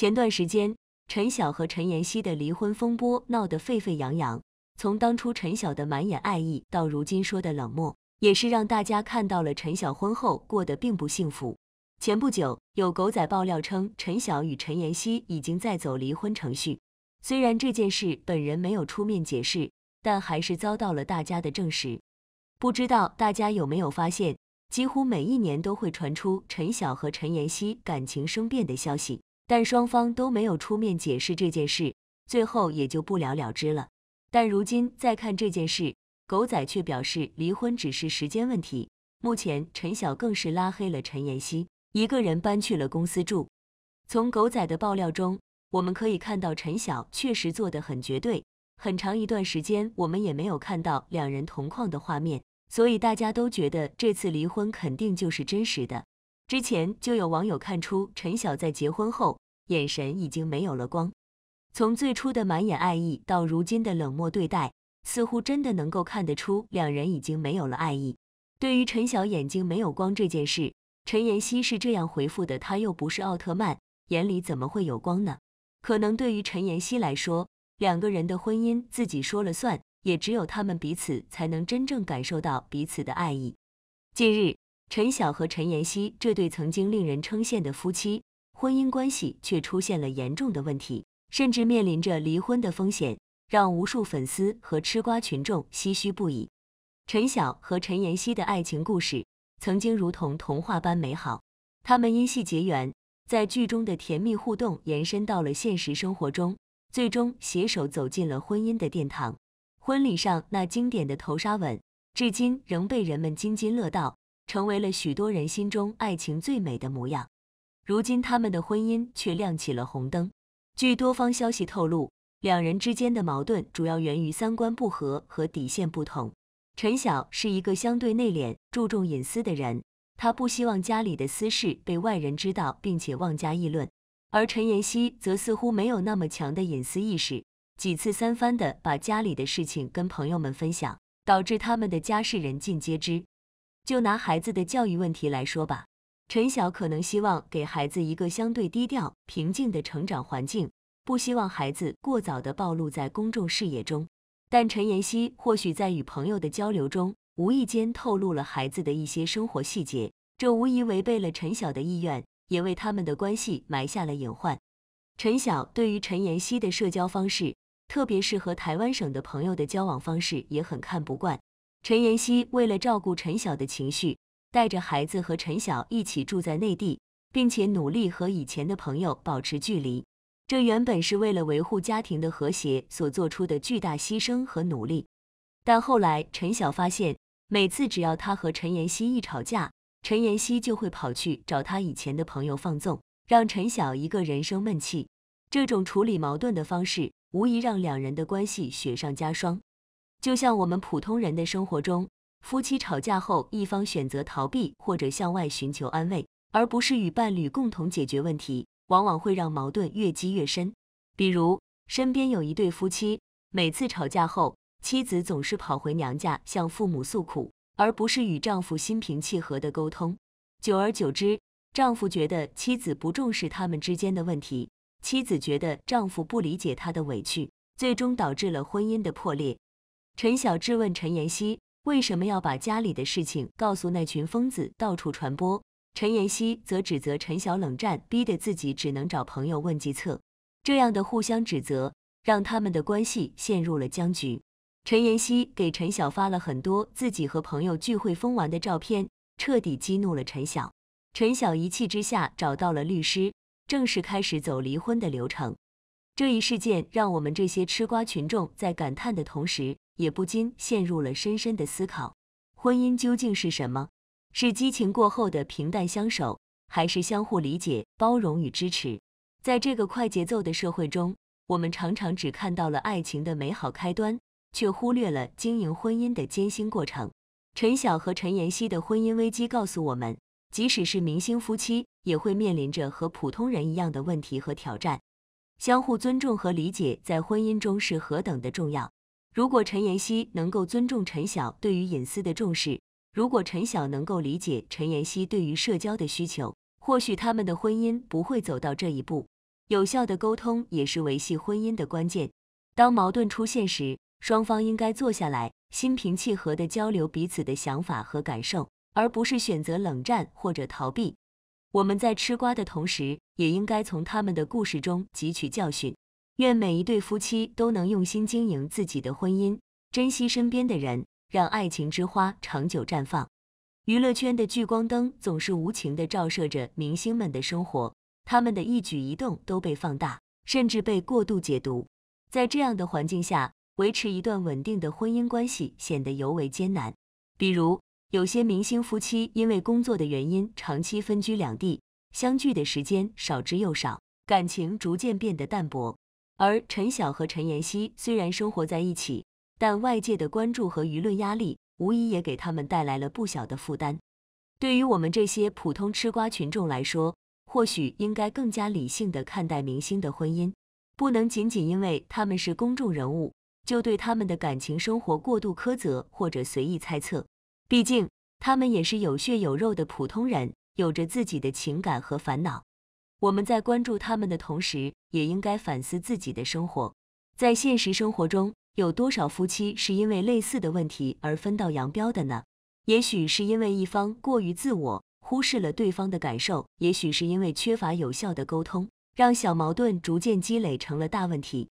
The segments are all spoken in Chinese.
前段时间，陈晓和陈妍希的离婚风波闹得沸沸扬扬。从当初陈晓的满眼爱意，到如今说的冷漠，也是让大家看到了陈晓婚后过得并不幸福。前不久，有狗仔爆料称陈晓与陈妍希已经在走离婚程序。虽然这件事本人没有出面解释，但还是遭到了大家的证实。不知道大家有没有发现，几乎每一年都会传出陈晓和陈妍希感情生变的消息。但双方都没有出面解释这件事，最后也就不了了之了。但如今再看这件事，狗仔却表示离婚只是时间问题。目前陈晓更是拉黑了陈妍希，一个人搬去了公司住。从狗仔的爆料中，我们可以看到陈晓确实做得很绝对。很长一段时间，我们也没有看到两人同框的画面，所以大家都觉得这次离婚肯定就是真实的。之前就有网友看出陈晓在结婚后眼神已经没有了光，从最初的满眼爱意到如今的冷漠对待，似乎真的能够看得出两人已经没有了爱意。对于陈晓眼睛没有光这件事，陈妍希是这样回复的：“他又不是奥特曼，眼里怎么会有光呢？可能对于陈妍希来说，两个人的婚姻自己说了算，也只有他们彼此才能真正感受到彼此的爱意。”近日。陈晓和陈妍希这对曾经令人称羡的夫妻，婚姻关系却出现了严重的问题，甚至面临着离婚的风险，让无数粉丝和吃瓜群众唏嘘不已。陈晓和陈妍希的爱情故事曾经如同童话般美好，他们因戏结缘，在剧中的甜蜜互动延伸到了现实生活中，最终携手走进了婚姻的殿堂。婚礼上那经典的头纱吻，至今仍被人们津津乐道。成为了许多人心中爱情最美的模样。如今他们的婚姻却亮起了红灯。据多方消息透露，两人之间的矛盾主要源于三观不合和底线不同。陈晓是一个相对内敛、注重隐私的人，他不希望家里的私事被外人知道，并且妄加议论。而陈妍希则似乎没有那么强的隐私意识，几次三番的把家里的事情跟朋友们分享，导致他们的家事人尽皆知。就拿孩子的教育问题来说吧，陈晓可能希望给孩子一个相对低调、平静的成长环境，不希望孩子过早地暴露在公众视野中。但陈妍希或许在与朋友的交流中，无意间透露了孩子的一些生活细节，这无疑违背了陈晓的意愿，也为他们的关系埋下了隐患。陈晓对于陈妍希的社交方式，特别是和台湾省的朋友的交往方式，也很看不惯。陈妍希为了照顾陈晓的情绪，带着孩子和陈晓一起住在内地，并且努力和以前的朋友保持距离。这原本是为了维护家庭的和谐所做出的巨大牺牲和努力。但后来，陈晓发现，每次只要他和陈妍希一吵架，陈妍希就会跑去找他以前的朋友放纵，让陈晓一个人生闷气。这种处理矛盾的方式，无疑让两人的关系雪上加霜。就像我们普通人的生活中，夫妻吵架后，一方选择逃避或者向外寻求安慰，而不是与伴侣共同解决问题，往往会让矛盾越积越深。比如，身边有一对夫妻，每次吵架后，妻子总是跑回娘家向父母诉苦，而不是与丈夫心平气和地沟通。久而久之，丈夫觉得妻子不重视他们之间的问题，妻子觉得丈夫不理解她的委屈，最终导致了婚姻的破裂。陈晓质问陈妍希，为什么要把家里的事情告诉那群疯子，到处传播？陈妍希则指责陈晓冷战，逼得自己只能找朋友问计策。这样的互相指责，让他们的关系陷入了僵局。陈妍希给陈晓发了很多自己和朋友聚会疯玩的照片，彻底激怒了陈晓。陈晓一气之下找到了律师，正式开始走离婚的流程。这一事件让我们这些吃瓜群众在感叹的同时。也不禁陷入了深深的思考：婚姻究竟是什么？是激情过后的平淡相守，还是相互理解、包容与支持？在这个快节奏的社会中，我们常常只看到了爱情的美好开端，却忽略了经营婚姻的艰辛过程。陈晓和陈妍希的婚姻危机告诉我们，即使是明星夫妻，也会面临着和普通人一样的问题和挑战。相互尊重和理解在婚姻中是何等的重要。如果陈妍希能够尊重陈晓对于隐私的重视，如果陈晓能够理解陈妍希对于社交的需求，或许他们的婚姻不会走到这一步。有效的沟通也是维系婚姻的关键。当矛盾出现时，双方应该坐下来，心平气和的交流彼此的想法和感受，而不是选择冷战或者逃避。我们在吃瓜的同时，也应该从他们的故事中汲取教训。愿每一对夫妻都能用心经营自己的婚姻，珍惜身边的人，让爱情之花长久绽放。娱乐圈的聚光灯总是无情地照射着明星们的生活，他们的一举一动都被放大，甚至被过度解读。在这样的环境下，维持一段稳定的婚姻关系显得尤为艰难。比如，有些明星夫妻因为工作的原因长期分居两地，相聚的时间少之又少，感情逐渐变得淡薄。而陈晓和陈妍希虽然生活在一起，但外界的关注和舆论压力，无疑也给他们带来了不小的负担。对于我们这些普通吃瓜群众来说，或许应该更加理性的看待明星的婚姻，不能仅仅因为他们是公众人物，就对他们的感情生活过度苛责或者随意猜测。毕竟，他们也是有血有肉的普通人，有着自己的情感和烦恼。我们在关注他们的同时，也应该反思自己的生活。在现实生活中，有多少夫妻是因为类似的问题而分道扬镳的呢？也许是因为一方过于自我，忽视了对方的感受；也许是因为缺乏有效的沟通，让小矛盾逐渐积累成了大问题。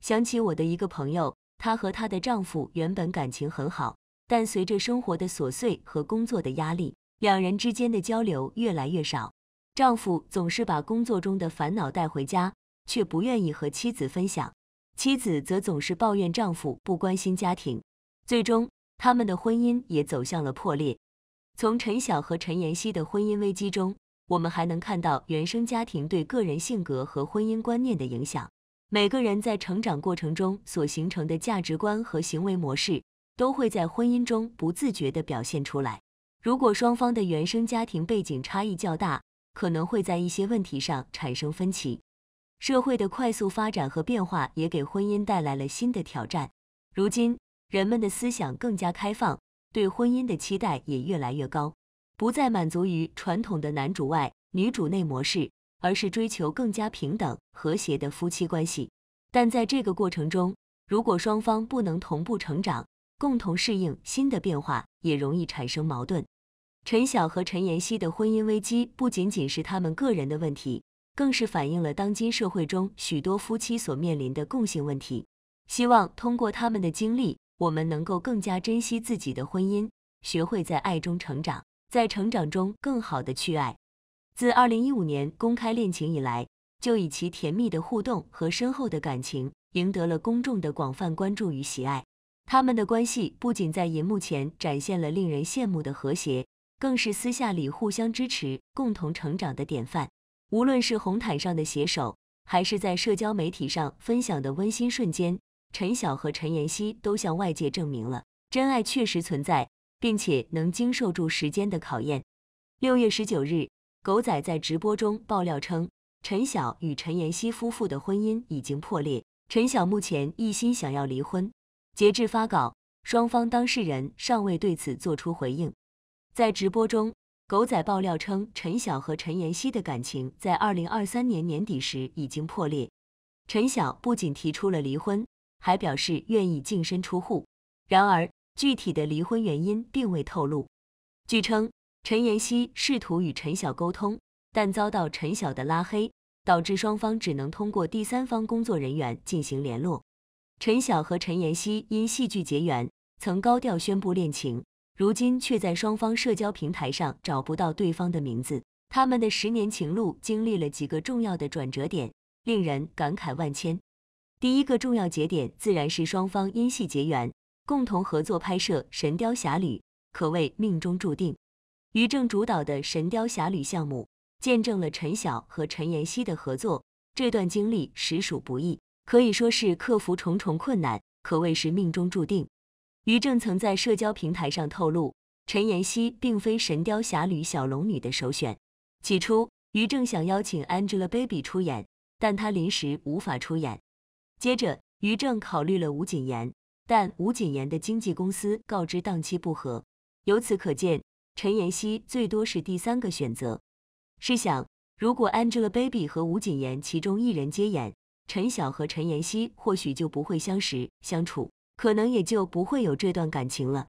想起我的一个朋友，她和她的丈夫原本感情很好，但随着生活的琐碎和工作的压力，两人之间的交流越来越少。丈夫总是把工作中的烦恼带回家，却不愿意和妻子分享；妻子则总是抱怨丈夫不关心家庭。最终，他们的婚姻也走向了破裂。从陈晓和陈妍希的婚姻危机中，我们还能看到原生家庭对个人性格和婚姻观念的影响。每个人在成长过程中所形成的价值观和行为模式，都会在婚姻中不自觉地表现出来。如果双方的原生家庭背景差异较大，可能会在一些问题上产生分歧。社会的快速发展和变化也给婚姻带来了新的挑战。如今，人们的思想更加开放，对婚姻的期待也越来越高，不再满足于传统的男主外、女主内模式，而是追求更加平等、和谐的夫妻关系。但在这个过程中，如果双方不能同步成长，共同适应新的变化，也容易产生矛盾。陈晓和陈妍希的婚姻危机不仅仅是他们个人的问题，更是反映了当今社会中许多夫妻所面临的共性问题。希望通过他们的经历，我们能够更加珍惜自己的婚姻，学会在爱中成长，在成长中更好地去爱。自2015年公开恋情以来，就以其甜蜜的互动和深厚的感情赢得了公众的广泛关注与喜爱。他们的关系不仅在银幕前展现了令人羡慕的和谐。更是私下里互相支持、共同成长的典范。无论是红毯上的携手，还是在社交媒体上分享的温馨瞬间，陈晓和陈妍希都向外界证明了真爱确实存在，并且能经受住时间的考验。六月十九日，狗仔在直播中爆料称，陈晓与陈妍希夫妇的婚姻已经破裂，陈晓目前一心想要离婚。截至发稿，双方当事人尚未对此作出回应。在直播中，狗仔爆料称，陈晓和陈妍希的感情在二零二三年年底时已经破裂。陈晓不仅提出了离婚，还表示愿意净身出户。然而，具体的离婚原因并未透露。据称，陈妍希试图与陈晓沟通，但遭到陈晓的拉黑，导致双方只能通过第三方工作人员进行联络。陈晓和陈妍希因戏剧结缘，曾高调宣布恋情。如今却在双方社交平台上找不到对方的名字，他们的十年情路经历了几个重要的转折点，令人感慨万千。第一个重要节点自然是双方因戏结缘，共同合作拍摄《神雕侠侣》，可谓命中注定。于正主导的《神雕侠侣》项目见证了陈晓和陈妍希的合作，这段经历实属不易，可以说是克服重重困难，可谓是命中注定。于正曾在社交平台上透露，陈妍希并非《神雕侠侣》小龙女的首选。起初，于正想邀请 Angelababy 出演，但她临时无法出演。接着，于正考虑了吴谨言，但吴谨言的经纪公司告知档期不合。由此可见，陈妍希最多是第三个选择。试想，如果 Angelababy 和吴谨言其中一人接演，陈晓和陈妍希或许就不会相识相处。可能也就不会有这段感情了。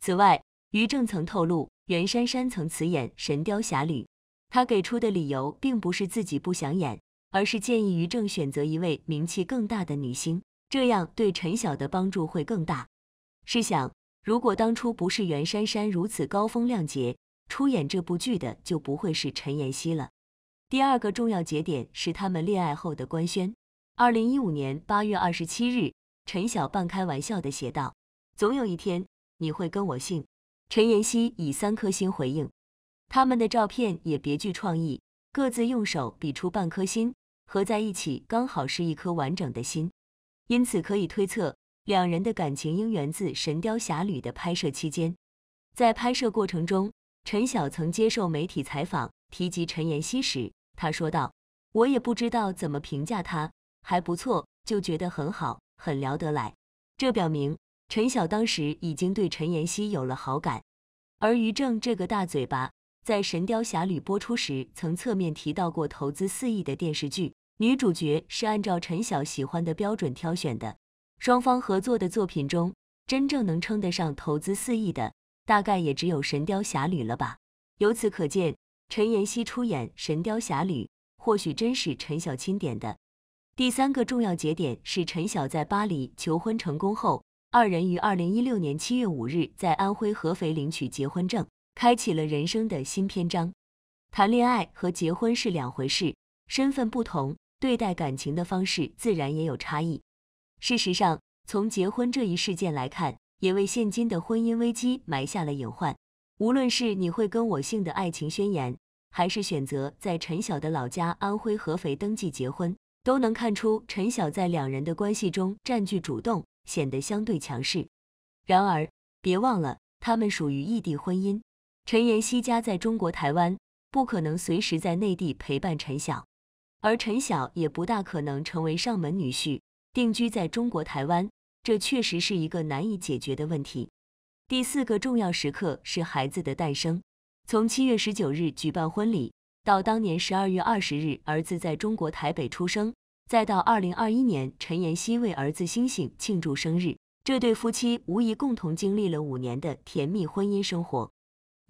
此外，于正曾透露，袁姗姗曾辞演《神雕侠侣》，她给出的理由并不是自己不想演，而是建议于正选择一位名气更大的女星，这样对陈晓的帮助会更大。试想，如果当初不是袁姗姗如此高风亮节出演这部剧的，就不会是陈妍希了。第二个重要节点是他们恋爱后的官宣，二零一五年八月二十七日。陈晓半开玩笑的写道：“总有一天你会跟我姓。”陈妍希以三颗星回应。他们的照片也别具创意，各自用手比出半颗心，合在一起刚好是一颗完整的心。因此可以推测，两人的感情应源自《神雕侠侣》的拍摄期间。在拍摄过程中，陈晓曾接受媒体采访，提及陈妍希时，他说道：“我也不知道怎么评价她，还不错，就觉得很好。”很聊得来，这表明陈晓当时已经对陈妍希有了好感。而于正这个大嘴巴，在《神雕侠侣》播出时曾侧面提到过投资四亿的电视剧，女主角是按照陈晓喜欢的标准挑选的。双方合作的作品中，真正能称得上投资四亿的，大概也只有《神雕侠侣》了吧。由此可见，陈妍希出演《神雕侠侣》，或许真是陈晓钦点的。第三个重要节点是陈晓在巴黎求婚成功后，二人于二零一六年七月五日在安徽合肥领取结婚证，开启了人生的新篇章。谈恋爱和结婚是两回事，身份不同，对待感情的方式自然也有差异。事实上，从结婚这一事件来看，也为现今的婚姻危机埋下了隐患。无论是你会跟我姓的爱情宣言，还是选择在陈晓的老家安徽合肥登记结婚。都能看出陈晓在两人的关系中占据主动，显得相对强势。然而，别忘了他们属于异地婚姻，陈妍希家在中国台湾，不可能随时在内地陪伴陈晓，而陈晓也不大可能成为上门女婿，定居在中国台湾，这确实是一个难以解决的问题。第四个重要时刻是孩子的诞生，从七月十九日举办婚礼。到当年十二月二十日，儿子在中国台北出生，再到二零二一年，陈妍希为儿子星星庆祝生日，这对夫妻无疑共同经历了五年的甜蜜婚姻生活。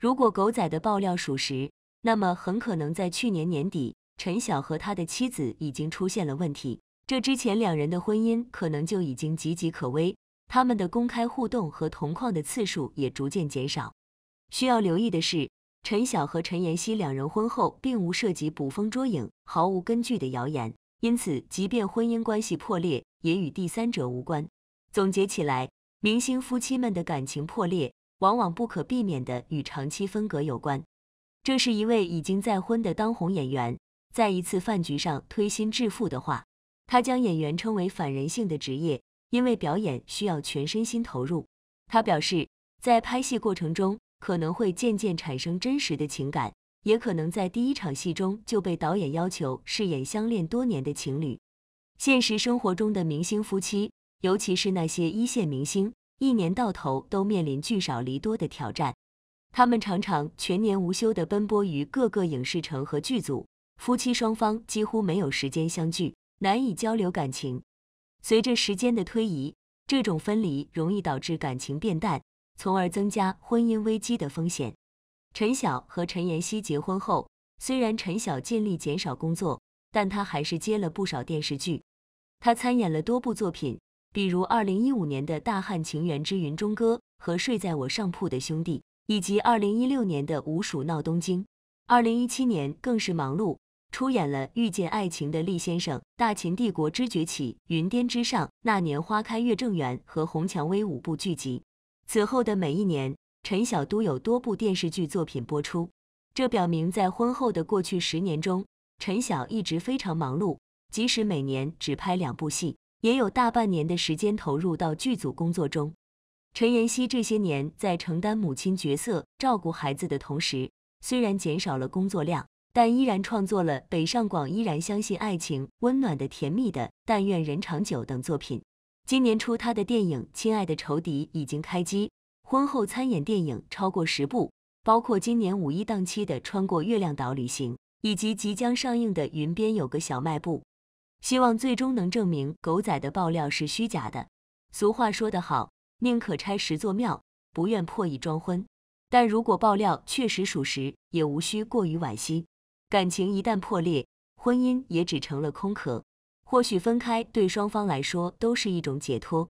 如果狗仔的爆料属实，那么很可能在去年年底，陈晓和他的妻子已经出现了问题。这之前，两人的婚姻可能就已经岌岌可危，他们的公开互动和同框的次数也逐渐减少。需要留意的是。陈晓和陈妍希两人婚后并无涉及捕风捉影、毫无根据的谣言，因此即便婚姻关系破裂，也与第三者无关。总结起来，明星夫妻们的感情破裂，往往不可避免的与长期分隔有关。这是一位已经再婚的当红演员在一次饭局上推心置腹的话，他将演员称为反人性的职业，因为表演需要全身心投入。他表示，在拍戏过程中。可能会渐渐产生真实的情感，也可能在第一场戏中就被导演要求饰演相恋多年的情侣。现实生活中的明星夫妻，尤其是那些一线明星，一年到头都面临聚少离多的挑战。他们常常全年无休的奔波于各个影视城和剧组，夫妻双方几乎没有时间相聚，难以交流感情。随着时间的推移，这种分离容易导致感情变淡。从而增加婚姻危机的风险。陈晓和陈妍希结婚后，虽然陈晓尽力减少工作，但他还是接了不少电视剧。他参演了多部作品，比如2015年的《大汉情缘之云中歌》和《睡在我上铺的兄弟》，以及2016年的《五鼠闹东京》。2017年更是忙碌，出演了《遇见爱情的利先生》、《大秦帝国之崛起》、《云巅之上》、《那年花开月正圆》和《红蔷薇》五部剧集。此后的每一年，陈晓都有多部电视剧作品播出，这表明在婚后的过去十年中，陈晓一直非常忙碌，即使每年只拍两部戏，也有大半年的时间投入到剧组工作中。陈妍希这些年在承担母亲角色、照顾孩子的同时，虽然减少了工作量，但依然创作了《北上广依然相信爱情》、《温暖的甜蜜的》、《但愿人长久》等作品。今年初，他的电影《亲爱的仇敌》已经开机。婚后参演电影超过十部，包括今年五一档期的《穿过月亮岛旅行》，以及即将上映的《云边有个小卖部》。希望最终能证明狗仔的爆料是虚假的。俗话说得好，宁可拆十座庙，不愿破一桩婚。但如果爆料确实属实，也无需过于惋惜。感情一旦破裂，婚姻也只成了空壳。或许分开对双方来说都是一种解脱。